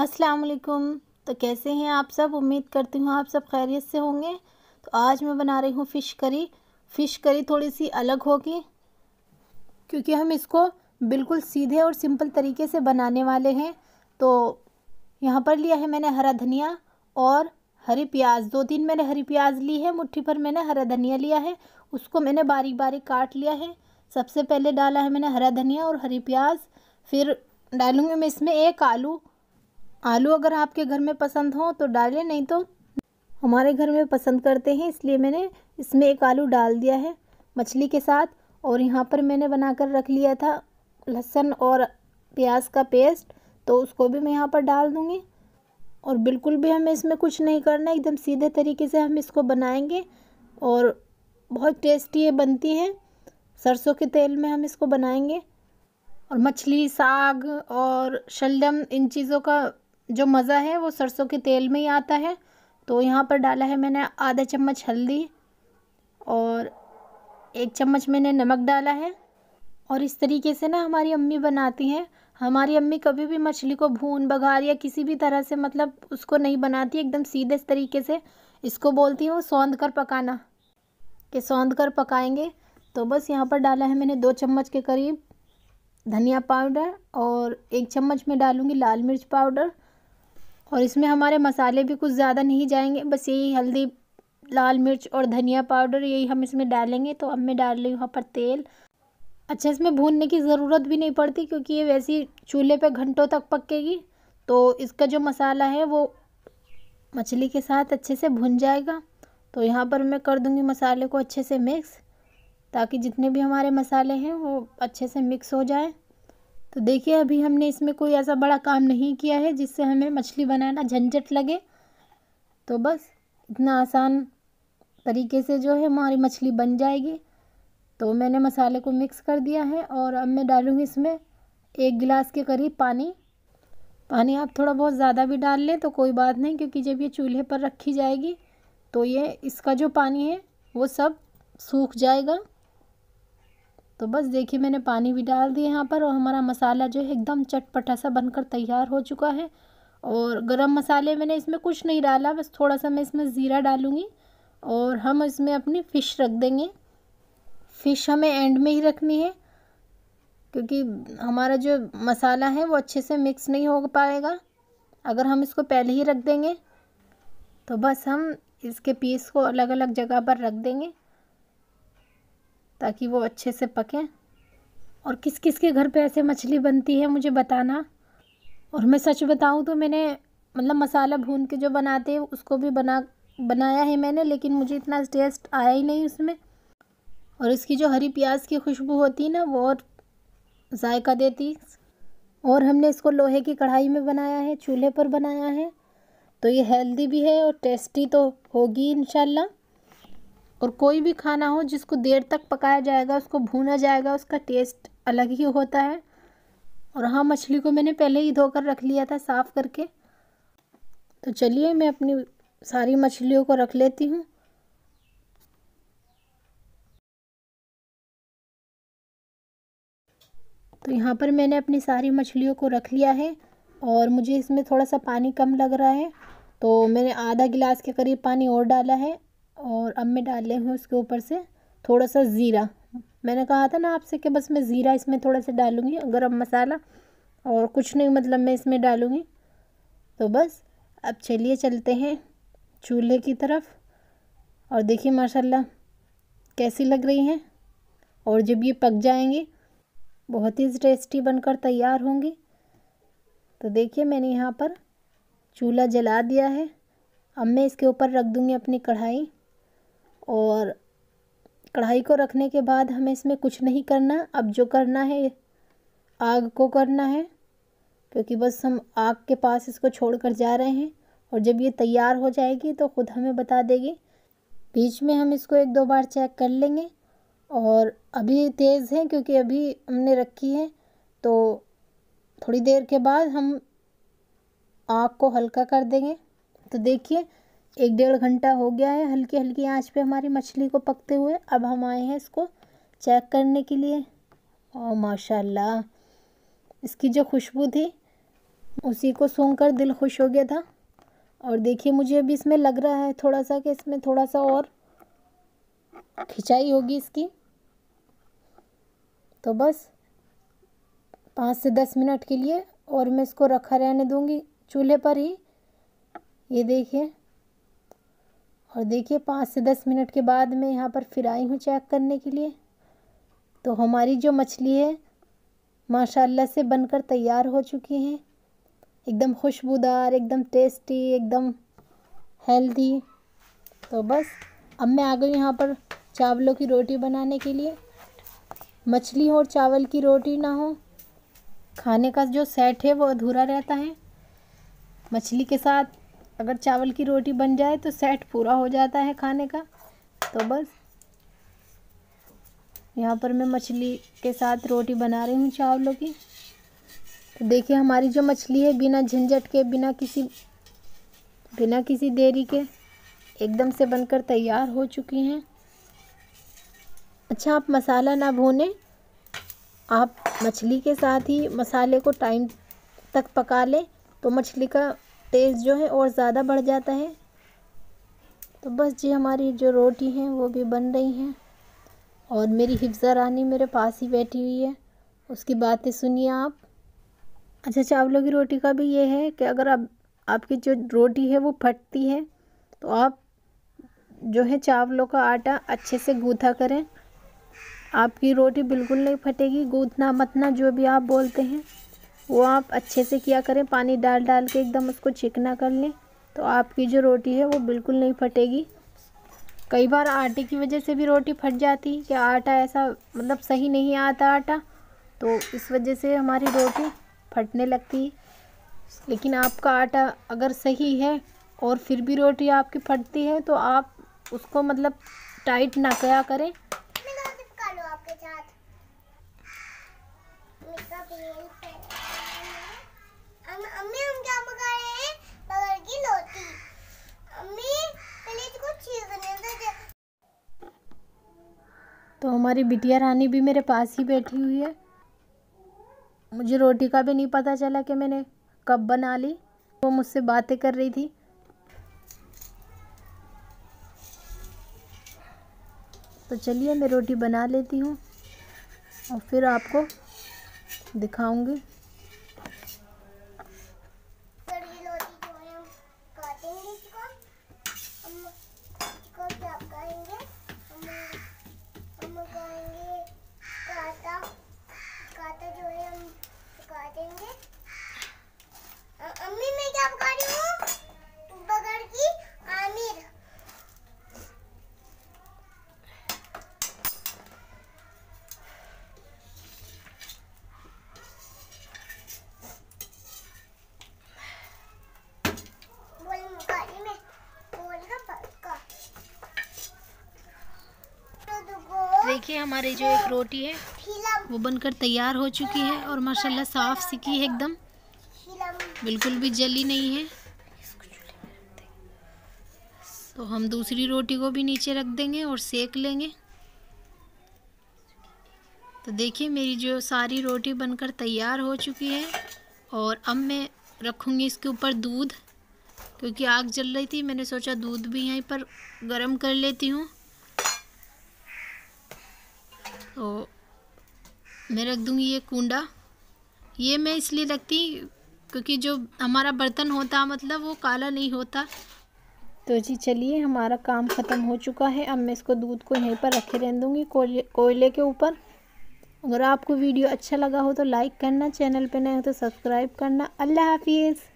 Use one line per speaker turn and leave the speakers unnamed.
अस्सलाम वालेकुम तो कैसे हैं आप सब उम्मीद करती हूँ आप सब खैरियत से होंगे तो आज मैं बना रही हूँ फ़िश करी फ़िश करी थोड़ी सी अलग होगी क्योंकि हम इसको बिल्कुल सीधे और सिंपल तरीके से बनाने वाले हैं तो यहाँ पर लिया है मैंने हरा धनिया और हरी प्याज दो तीन मैंने हरी प्याज ली है मुट्ठी पर मैंने हरा धनिया लिया है उसको मैंने बारीक बारीक काट लिया है सबसे पहले डाला है मैंने हरा धनिया और हरी प्याज फिर डालूँगी मैं इसमें एक आलू आलू अगर आपके घर में पसंद हो तो डालें नहीं तो हमारे घर में पसंद करते हैं इसलिए मैंने इसमें एक आलू डाल दिया है मछली के साथ और यहाँ पर मैंने बनाकर रख लिया था लहसुन और प्याज का पेस्ट तो उसको भी मैं यहाँ पर डाल दूँगी और बिल्कुल भी हमें इसमें कुछ नहीं करना एकदम सीधे तरीके से हम इसको बनाएंगे और बहुत टेस्टी ये बनती हैं सरसों के तेल में हम इसको बनाएंगे और मछली साग और शलजम इन चीज़ों का जो मज़ा है वो सरसों के तेल में ही आता है तो यहाँ पर डाला है मैंने आधा चम्मच हल्दी और एक चम्मच मैंने नमक डाला है और इस तरीके से ना हमारी अम्मी बनाती हैं हमारी अम्मी कभी भी मछली को भून बघार या किसी भी तरह से मतलब उसको नहीं बनाती एकदम सीधे इस तरीके से इसको बोलती हैं वो सौंध कर पकाना कि सौंध कर पकाएंगे तो बस यहाँ पर डाला है मैंने दो चम्मच के करीब धनिया पाउडर और एक चम्मच में डालूँगी लाल मिर्च पाउडर और इसमें हमारे मसाले भी कुछ ज़्यादा नहीं जाएंगे बस यही हल्दी लाल मिर्च और धनिया पाउडर यही हम इसमें डालेंगे तो अब मैं डाल रही हूँ यहाँ पर तेल अच्छा इसमें भूनने की ज़रूरत भी नहीं पड़ती क्योंकि ये वैसी चूल्हे पर घंटों तक पकेगी तो इसका जो मसाला है वो मछली के साथ अच्छे से भुन जाएगा तो यहाँ पर मैं कर दूँगी मसाले को अच्छे से मिक्स ताकि जितने भी हमारे मसाले हैं वो अच्छे से मिक्स हो जाए तो देखिए अभी हमने इसमें कोई ऐसा बड़ा काम नहीं किया है जिससे हमें मछली बनाना झंझट लगे तो बस इतना आसान तरीके से जो है हमारी मछली बन जाएगी तो मैंने मसाले को मिक्स कर दिया है और अब मैं डालूँगी इसमें एक गिलास के करीब पानी पानी आप थोड़ा बहुत ज़्यादा भी डाल लें तो कोई बात नहीं क्योंकि जब ये चूल्हे पर रखी जाएगी तो ये इसका जो पानी है वो सब सूख जाएगा तो बस देखिए मैंने पानी भी डाल दिया यहाँ पर और हमारा मसाला जो है एकदम चटपटा सा बनकर तैयार हो चुका है और गरम मसाले मैंने इसमें कुछ नहीं डाला बस थोड़ा सा मैं इसमें ज़ीरा डालूँगी और हम इसमें अपनी फ़िश रख देंगे फ़िश हमें एंड में ही रखनी है क्योंकि हमारा जो मसाला है वो अच्छे से मिक्स नहीं हो पाएगा अगर हम इसको पहले ही रख देंगे तो बस हम इसके पीस को अलग अलग जगह पर रख देंगे ताकि वो अच्छे से पकें और किस किस के घर पे ऐसे मछली बनती है मुझे बताना और मैं सच बताऊँ तो मैंने मतलब मसाला भून के जो बनाते हैं उसको भी बना बनाया है मैंने लेकिन मुझे इतना टेस्ट आया ही नहीं उसमें और इसकी जो हरी प्याज की खुशबू होती ना वो और जायका देती और हमने इसको लोहे की कढ़ाई में बनाया है चूल्हे पर बनाया है तो ये हेल्दी भी है और टेस्टी तो होगी इन और कोई भी खाना हो जिसको देर तक पकाया जाएगा उसको भूना जाएगा उसका टेस्ट अलग ही होता है और हाँ मछली को मैंने पहले ही धोकर रख लिया था साफ़ करके तो चलिए मैं अपनी सारी मछलियों को रख लेती हूँ तो यहाँ पर मैंने अपनी सारी मछलियों को रख लिया है और मुझे इसमें थोड़ा सा पानी कम लग रहा है तो मैंने आधा गिलास के करीब पानी और डाला है और अब मैं डाल रही हूँ इसके ऊपर से थोड़ा सा ज़ीरा मैंने कहा था ना आपसे कि बस मैं ज़ीरा इसमें थोड़ा सा डालूँगी गर्म मसाला और कुछ नहीं मतलब मैं इसमें डालूँगी तो बस अब चलिए चलते हैं चूल्हे की तरफ और देखिए माशाल्लाह कैसी लग रही हैं और जब ये पक जाएंगी बहुत ही टेस्टी बनकर तैयार होंगी तो देखिए मैंने यहाँ पर चूल्हा जला दिया है अब मैं इसके ऊपर रख दूँगी अपनी कढ़ाई और कढ़ाई को रखने के बाद हमें इसमें कुछ नहीं करना अब जो करना है आग को करना है क्योंकि बस हम आग के पास इसको छोड़कर जा रहे हैं और जब ये तैयार हो जाएगी तो ख़ुद हमें बता देगी बीच में हम इसको एक दो बार चेक कर लेंगे और अभी तेज़ है क्योंकि अभी हमने रखी है तो थोड़ी देर के बाद हम आग को हल्का कर देंगे तो देखिए एक डेढ़ घंटा हो गया है हल्की हल्की आंच पे हमारी मछली को पकते हुए अब हम आए हैं इसको चेक करने के लिए और माशाल्लाह इसकी जो खुशबू थी उसी को सूंघ कर दिल खुश हो गया था और देखिए मुझे अभी इसमें लग रहा है थोड़ा सा कि इसमें थोड़ा सा और खिंचाई होगी इसकी तो बस पाँच से दस मिनट के लिए और मैं इसको रखा रहने दूँगी चूल्हे पर ही ये देखिए और देखिए पाँच से दस मिनट के बाद मैं यहाँ पर फिर आई हूँ चेक करने के लिए तो हमारी जो मछली है माशाल्लाह से बनकर तैयार हो चुकी हैं एकदम खुशबूदार एकदम टेस्टी एकदम हेल्दी तो बस अब मैं आ गई यहाँ पर चावलों की रोटी बनाने के लिए मछली और चावल की रोटी ना हो खाने का जो सेट है वो अधूरा रहता है मछली के साथ अगर चावल की रोटी बन जाए तो सेट पूरा हो जाता है खाने का तो बस यहाँ पर मैं मछली के साथ रोटी बना रही हूँ चावलों की तो देखिए हमारी जो मछली है बिना झंझट के बिना किसी बिना किसी देरी के एकदम से बनकर तैयार हो चुकी हैं अच्छा आप मसाला ना भूने आप मछली के साथ ही मसाले को टाइम तक पका लें तो मछली का टेस्ट जो है और ज़्यादा बढ़ जाता है तो बस जी हमारी जो रोटी हैं वो भी बन रही हैं और मेरी हिफ्ज़ा रानी मेरे पास ही बैठी हुई है उसकी बातें सुनिए आप अच्छा चावलों अच्छा, की रोटी का भी ये है कि अगर आप आपकी जो रोटी है वो फटती है तो आप जो है चावलों का आटा अच्छे से गूथा करें आपकी रोटी बिल्कुल नहीं फटेगी गूथना मतना जो भी आप बोलते हैं वो आप अच्छे से किया करें पानी डाल डाल के एकदम उसको चिकना कर लें तो आपकी जो रोटी है वो बिल्कुल नहीं फटेगी कई बार आटे की वजह से भी रोटी फट जाती कि आटा ऐसा मतलब सही नहीं आता आटा तो इस वजह से हमारी रोटी फटने लगती है लेकिन आपका आटा अगर सही है और फिर भी रोटी आपकी फटती है तो आप उसको मतलब टाइट ना क्या करें हमारी बिटिया रानी भी मेरे पास ही बैठी हुई है मुझे रोटी का भी नहीं पता चला कि मैंने कब बना ली वो मुझसे बातें कर रही थी तो चलिए मैं रोटी बना लेती हूँ और फिर आपको दिखाऊंगी
देखिए हमारी जो एक रोटी है वो
बनकर तैयार हो चुकी है और माशाल्लाह साफ़ सिकी है एकदम बिल्कुल भी जली नहीं है तो हम दूसरी रोटी को भी नीचे रख देंगे और सेक लेंगे तो देखिए मेरी जो सारी रोटी बनकर तैयार हो चुकी है और अब मैं रखूँगी इसके ऊपर दूध क्योंकि आग जल रही थी मैंने सोचा दूध भी यहीं पर गर्म कर लेती हूँ तो मैं रख दूँगी ये कुंडा ये मैं इसलिए रखती क्योंकि जो हमारा बर्तन होता मतलब वो काला नहीं होता तो जी चलिए हमारा काम ख़त्म हो चुका है अब मैं इसको दूध को यहीं पर रखे रह दूँगी कोयले कोयले के ऊपर अगर आपको वीडियो अच्छा लगा हो तो लाइक करना चैनल पर नए हो तो सब्सक्राइब करना अल्लाह हाफिज़